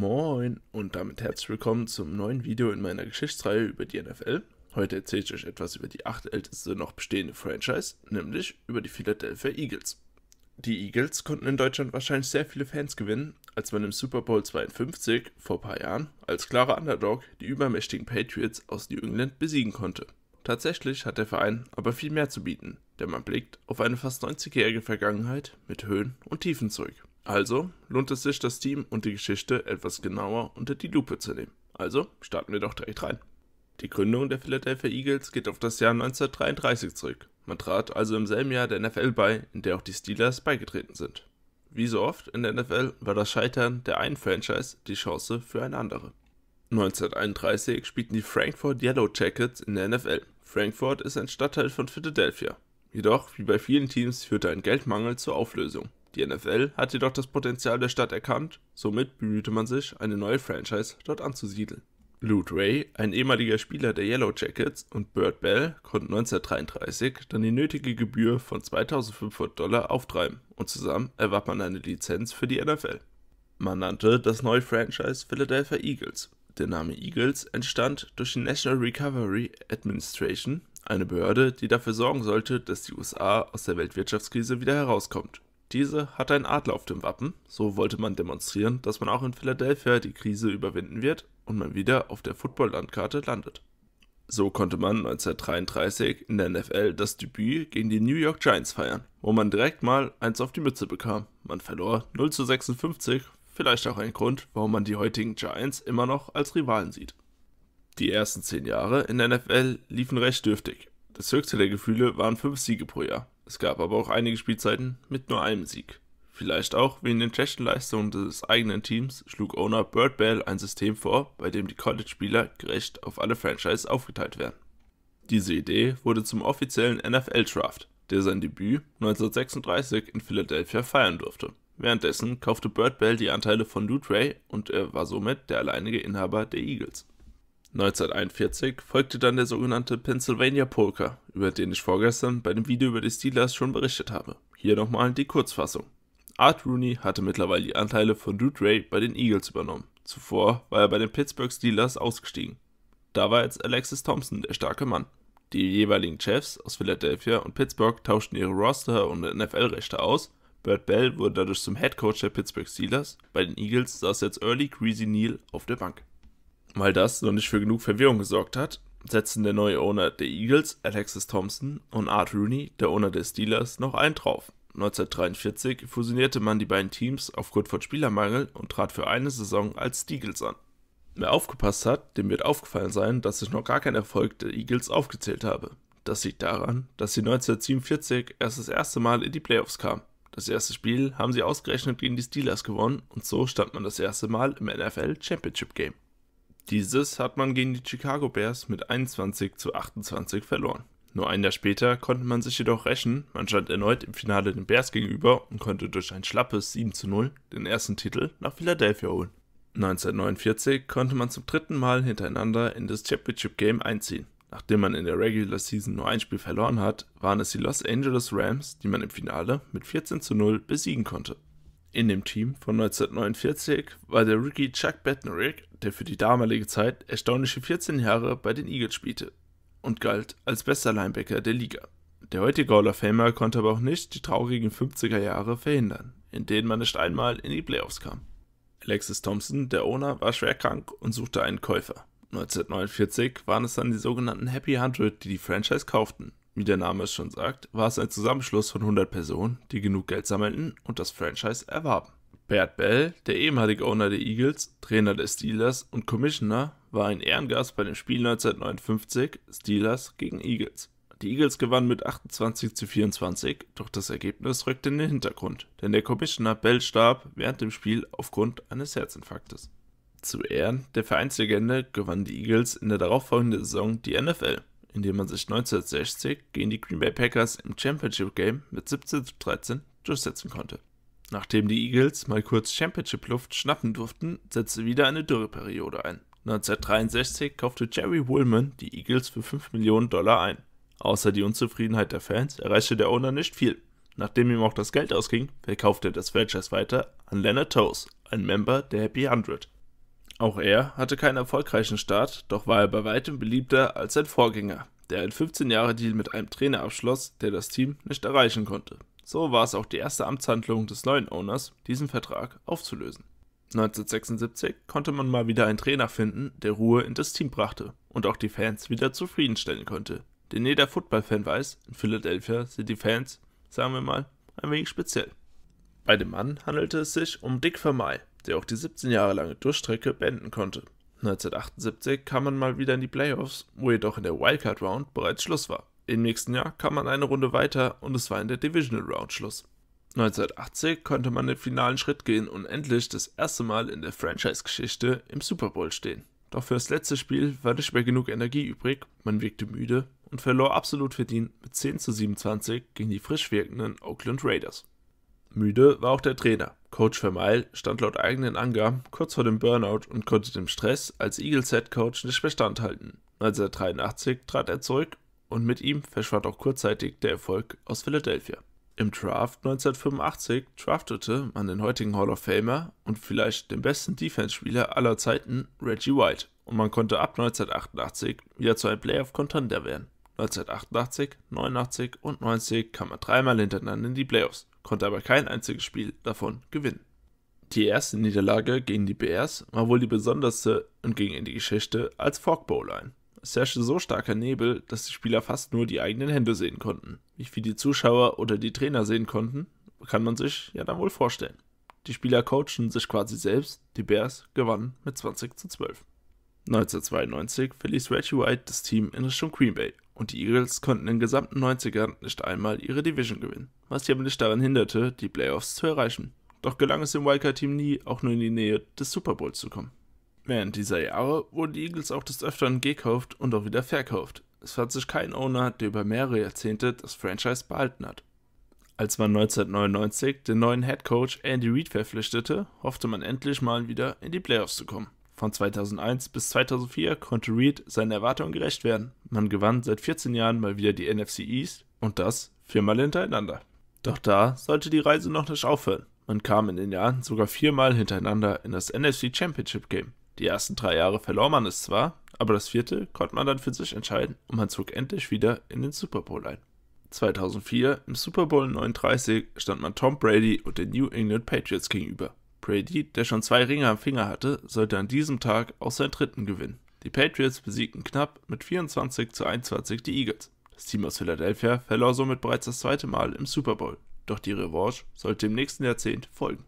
Moin und damit herzlich willkommen zum neuen Video in meiner Geschichtsreihe über die NFL. Heute erzähle ich euch etwas über die acht älteste noch bestehende Franchise, nämlich über die Philadelphia Eagles. Die Eagles konnten in Deutschland wahrscheinlich sehr viele Fans gewinnen, als man im Super Bowl 52 vor ein paar Jahren als klarer Underdog die übermächtigen Patriots aus New England besiegen konnte. Tatsächlich hat der Verein aber viel mehr zu bieten, denn man blickt auf eine fast 90-jährige Vergangenheit mit Höhen und Tiefen zurück. Also lohnt es sich, das Team und die Geschichte etwas genauer unter die Lupe zu nehmen. Also starten wir doch direkt rein. Die Gründung der Philadelphia Eagles geht auf das Jahr 1933 zurück. Man trat also im selben Jahr der NFL bei, in der auch die Steelers beigetreten sind. Wie so oft in der NFL war das Scheitern der einen Franchise die Chance für eine andere. 1931 spielten die Frankfurt Yellow Jackets in der NFL. Frankfurt ist ein Stadtteil von Philadelphia. Jedoch, wie bei vielen Teams, führte ein Geldmangel zur Auflösung. Die NFL hat jedoch das Potenzial der Stadt erkannt, somit bemühte man sich, eine neue Franchise dort anzusiedeln. Lute Ray, ein ehemaliger Spieler der Yellow Jackets, und Burt Bell konnten 1933 dann die nötige Gebühr von 2500 Dollar auftreiben und zusammen erwarb man eine Lizenz für die NFL. Man nannte das neue Franchise Philadelphia Eagles. Der Name Eagles entstand durch die National Recovery Administration, eine Behörde, die dafür sorgen sollte, dass die USA aus der Weltwirtschaftskrise wieder herauskommt. Diese hatte einen Adler auf dem Wappen, so wollte man demonstrieren, dass man auch in Philadelphia die Krise überwinden wird und man wieder auf der Football-Landkarte landet. So konnte man 1933 in der NFL das Debüt gegen die New York Giants feiern, wo man direkt mal eins auf die Mütze bekam. Man verlor 0 zu 56, vielleicht auch ein Grund, warum man die heutigen Giants immer noch als Rivalen sieht. Die ersten zehn Jahre in der NFL liefen recht dürftig. Das höchste der Gefühle waren fünf Siege pro Jahr. Es gab aber auch einige Spielzeiten mit nur einem Sieg. Vielleicht auch wegen den schlechten Leistungen des eigenen Teams schlug Owner Bird Bell ein System vor, bei dem die College-Spieler gerecht auf alle Franchise aufgeteilt werden. Diese Idee wurde zum offiziellen NFL-Draft, der sein Debüt 1936 in Philadelphia feiern durfte. Währenddessen kaufte Bird Bell die Anteile von Lou Trey und er war somit der alleinige Inhaber der Eagles. 1941 folgte dann der sogenannte Pennsylvania Poker, über den ich vorgestern bei dem Video über die Steelers schon berichtet habe. Hier nochmal die Kurzfassung. Art Rooney hatte mittlerweile die Anteile von Dude Ray bei den Eagles übernommen. Zuvor war er bei den Pittsburgh Steelers ausgestiegen. Da war jetzt Alexis Thompson der starke Mann. Die jeweiligen Chefs aus Philadelphia und Pittsburgh tauschten ihre Roster und NFL-Rechte aus. Bert Bell wurde dadurch zum Head Coach der Pittsburgh Steelers. Bei den Eagles saß jetzt Early Greasy Neal auf der Bank. Weil das noch nicht für genug Verwirrung gesorgt hat, setzten der neue Owner der Eagles, Alexis Thompson, und Art Rooney, der Owner der Steelers, noch einen drauf. 1943 fusionierte man die beiden Teams aufgrund von Spielermangel und trat für eine Saison als Steagles an. Wer aufgepasst hat, dem wird aufgefallen sein, dass ich noch gar keinen Erfolg der Eagles aufgezählt habe. Das liegt daran, dass sie 1947 erst das erste Mal in die Playoffs kamen. Das erste Spiel haben sie ausgerechnet gegen die Steelers gewonnen und so stand man das erste Mal im NFL Championship Game. Dieses hat man gegen die Chicago Bears mit 21 zu 28 verloren. Nur ein Jahr später konnte man sich jedoch rächen, man stand erneut im Finale den Bears gegenüber und konnte durch ein schlappes 7 zu 0 den ersten Titel nach Philadelphia holen. 1949 konnte man zum dritten Mal hintereinander in das Championship Game einziehen. Nachdem man in der Regular Season nur ein Spiel verloren hat, waren es die Los Angeles Rams, die man im Finale mit 14 zu 0 besiegen konnte. In dem Team von 1949 war der Rookie Chuck Bednarik der für die damalige Zeit erstaunliche 14 Jahre bei den Eagles spielte und galt als bester Linebacker der Liga. Der heutige Hall of Famer konnte aber auch nicht die traurigen 50er Jahre verhindern, in denen man nicht einmal in die Playoffs kam. Alexis Thompson, der Owner, war schwer krank und suchte einen Käufer. 1949 waren es dann die sogenannten Happy Hundred, die die Franchise kauften. Wie der Name es schon sagt, war es ein Zusammenschluss von 100 Personen, die genug Geld sammelten und das Franchise erwarben. Bert Bell, der ehemalige Owner der Eagles, Trainer der Steelers und Commissioner, war ein Ehrengast bei dem Spiel 1959 Steelers gegen Eagles. Die Eagles gewannen mit 28 zu 24, doch das Ergebnis rückte in den Hintergrund, denn der Commissioner Bell starb während dem Spiel aufgrund eines Herzinfarktes. Zu Ehren der Vereinslegende gewannen die Eagles in der darauffolgenden Saison die NFL, indem man sich 1960 gegen die Green Bay Packers im Championship Game mit 17 zu 13 durchsetzen konnte. Nachdem die Eagles mal kurz Championship-Luft schnappen durften, setzte wieder eine Dürreperiode ein. 1963 kaufte Jerry Woolman die Eagles für 5 Millionen Dollar ein. Außer die Unzufriedenheit der Fans erreichte der Owner nicht viel. Nachdem ihm auch das Geld ausging, verkaufte er das Franchise weiter an Leonard Toes, ein Member der Happy Hundred. Auch er hatte keinen erfolgreichen Start, doch war er bei weitem beliebter als sein Vorgänger, der ein 15-Jahre-Deal mit einem Trainer abschloss, der das Team nicht erreichen konnte. So war es auch die erste Amtshandlung des neuen Owners, diesen Vertrag aufzulösen. 1976 konnte man mal wieder einen Trainer finden, der Ruhe in das Team brachte und auch die Fans wieder zufriedenstellen konnte. Denn jeder Football-Fan weiß, in Philadelphia sind die Fans, sagen wir mal, ein wenig speziell. Bei dem Mann handelte es sich um Dick Vermeil, der auch die 17 Jahre lange Durchstrecke beenden konnte. 1978 kam man mal wieder in die Playoffs, wo jedoch in der Wildcard Round bereits Schluss war. Im nächsten Jahr kam man eine Runde weiter und es war in der Divisional Round Schluss. 1980 konnte man den finalen Schritt gehen und endlich das erste Mal in der Franchise-Geschichte im Super Bowl stehen. Doch für das letzte Spiel war nicht mehr genug Energie übrig, man wirkte müde und verlor absolut verdient mit 10 zu 27 gegen die frisch wirkenden Oakland Raiders. Müde war auch der Trainer. Coach Vermeil stand laut eigenen Angaben kurz vor dem Burnout und konnte dem Stress als Eagles Head Coach nicht mehr standhalten. 1983 trat er zurück und mit ihm verschwand auch kurzzeitig der Erfolg aus Philadelphia. Im Draft 1985 draftete man den heutigen Hall of Famer und vielleicht den besten Defense-Spieler aller Zeiten, Reggie White, und man konnte ab 1988 wieder zu einem Playoff-Contender werden. 1988, 89 und 90 kam er dreimal hintereinander in die Playoffs, konnte aber kein einziges Spiel davon gewinnen. Die erste Niederlage gegen die Bears war wohl die besonderste und ging in die Geschichte als Fork Bowl ein herrschte so starker Nebel, dass die Spieler fast nur die eigenen Hände sehen konnten. Wie viel die Zuschauer oder die Trainer sehen konnten, kann man sich ja dann wohl vorstellen. Die Spieler coachen sich quasi selbst, die Bears gewannen mit 20 zu 12. 1992 verließ Reggie White das Team in Richtung Green Bay und die Eagles konnten in den gesamten 90ern nicht einmal ihre Division gewinnen, was sie aber nicht daran hinderte, die Playoffs zu erreichen. Doch gelang es dem Wildcard-Team nie, auch nur in die Nähe des Super Bowls zu kommen. Während dieser Jahre wurden die Eagles auch des Öfteren gekauft und auch wieder verkauft. Es fand sich kein Owner, der über mehrere Jahrzehnte das Franchise behalten hat. Als man 1999 den neuen Head Coach Andy Reid verpflichtete, hoffte man endlich mal wieder in die Playoffs zu kommen. Von 2001 bis 2004 konnte Reid seinen Erwartungen gerecht werden. Man gewann seit 14 Jahren mal wieder die NFC East und das viermal hintereinander. Doch da sollte die Reise noch nicht aufhören. Man kam in den Jahren sogar viermal hintereinander in das NFC Championship Game. Die ersten drei Jahre verlor man es zwar, aber das vierte konnte man dann für sich entscheiden und man zog endlich wieder in den Super Bowl ein. 2004 im Super Bowl 39 stand man Tom Brady und den New England Patriots gegenüber. Brady, der schon zwei Ringe am Finger hatte, sollte an diesem Tag auch seinen dritten gewinnen. Die Patriots besiegten knapp mit 24 zu 21 die Eagles. Das Team aus Philadelphia verlor somit bereits das zweite Mal im Super Bowl. Doch die Revanche sollte im nächsten Jahrzehnt folgen.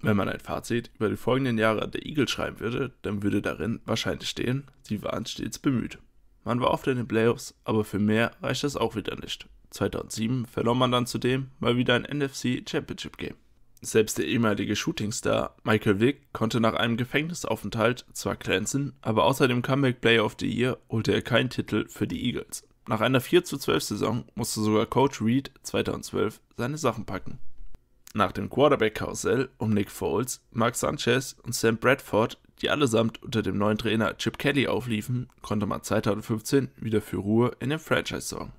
Wenn man ein Fazit über die folgenden Jahre der Eagles schreiben würde, dann würde darin wahrscheinlich stehen, sie waren stets bemüht. Man war oft in den Playoffs, aber für mehr reicht das auch wieder nicht. 2007 verlor man dann zudem mal wieder ein NFC Championship Game. Selbst der ehemalige Shootingstar Michael Vick konnte nach einem Gefängnisaufenthalt zwar glänzen, aber außer dem Comeback Player of the Year holte er keinen Titel für die Eagles. Nach einer 4 zu 12 Saison musste sogar Coach Reed 2012 seine Sachen packen. Nach dem Quarterback-Karussell um Nick Foles, Mark Sanchez und Sam Bradford, die allesamt unter dem neuen Trainer Chip Kelly aufliefen, konnte man 2015 wieder für Ruhe in den Franchise sorgen.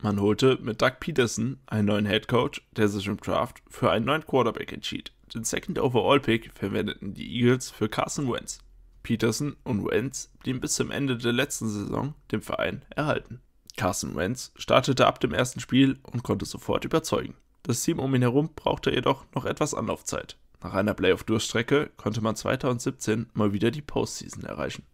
Man holte mit Doug Peterson einen neuen Headcoach, der sich im Draft für einen neuen Quarterback entschied. Den Second Overall Pick verwendeten die Eagles für Carson Wentz. Peterson und Wentz blieben bis zum Ende der letzten Saison dem Verein erhalten. Carson Wentz startete ab dem ersten Spiel und konnte sofort überzeugen. Das Team um ihn herum brauchte jedoch noch etwas Anlaufzeit. Nach einer Playoff-Durststrecke konnte man 2017 mal wieder die Postseason erreichen.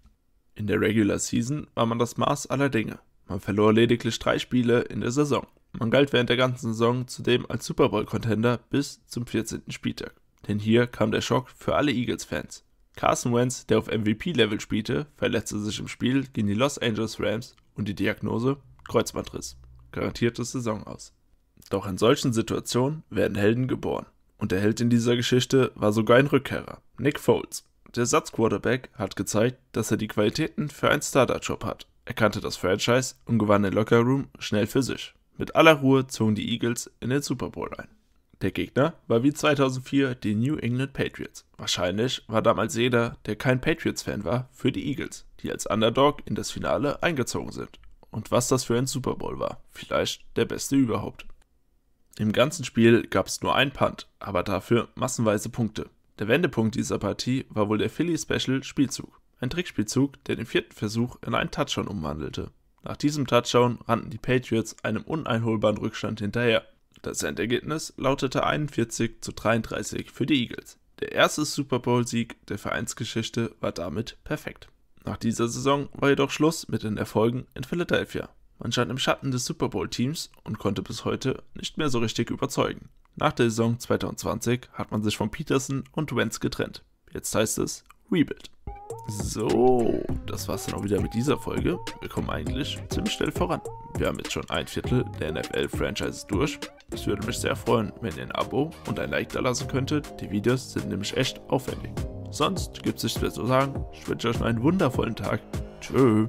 In der Regular Season war man das Maß aller Dinge. Man verlor lediglich drei Spiele in der Saison. Man galt während der ganzen Saison zudem als Super Bowl-Contender bis zum 14. Spieltag. Denn hier kam der Schock für alle Eagles-Fans. Carson Wentz, der auf MVP-Level spielte, verletzte sich im Spiel gegen die Los Angeles Rams und die Diagnose Kreuzbandriss. Garantiertes Saison aus. Doch in solchen Situationen werden Helden geboren. Und der Held in dieser Geschichte war sogar ein Rückkehrer, Nick Foles. Der Satzquarterback hat gezeigt, dass er die Qualitäten für einen Starter-Job hat. Er kannte das Franchise und gewann den Locker-Room schnell für sich. Mit aller Ruhe zogen die Eagles in den Super Bowl ein. Der Gegner war wie 2004 die New England Patriots. Wahrscheinlich war damals jeder, der kein Patriots-Fan war, für die Eagles, die als Underdog in das Finale eingezogen sind. Und was das für ein Super Bowl war, vielleicht der beste überhaupt. Im ganzen Spiel gab es nur ein Punt, aber dafür massenweise Punkte. Der Wendepunkt dieser Partie war wohl der Philly Special Spielzug. Ein Trickspielzug, der den vierten Versuch in einen Touchdown umwandelte. Nach diesem Touchdown rannten die Patriots einem uneinholbaren Rückstand hinterher. Das Endergebnis lautete 41 zu 33 für die Eagles. Der erste Super Bowl-Sieg der Vereinsgeschichte war damit perfekt. Nach dieser Saison war jedoch Schluss mit den Erfolgen in Philadelphia. Man stand im Schatten des Super Bowl-Teams und konnte bis heute nicht mehr so richtig überzeugen. Nach der Saison 2020 hat man sich von Peterson und Wentz getrennt. Jetzt heißt es Rebuild. So, das war's dann auch wieder mit dieser Folge. Wir kommen eigentlich ziemlich schnell voran. Wir haben jetzt schon ein Viertel der NFL-Franchises durch. Es würde mich sehr freuen, wenn ihr ein Abo und ein Like da lassen könntet. Die Videos sind nämlich echt aufwendig. Sonst gibt es nichts mehr zu sagen. Ich wünsche euch einen wundervollen Tag. Tschüss.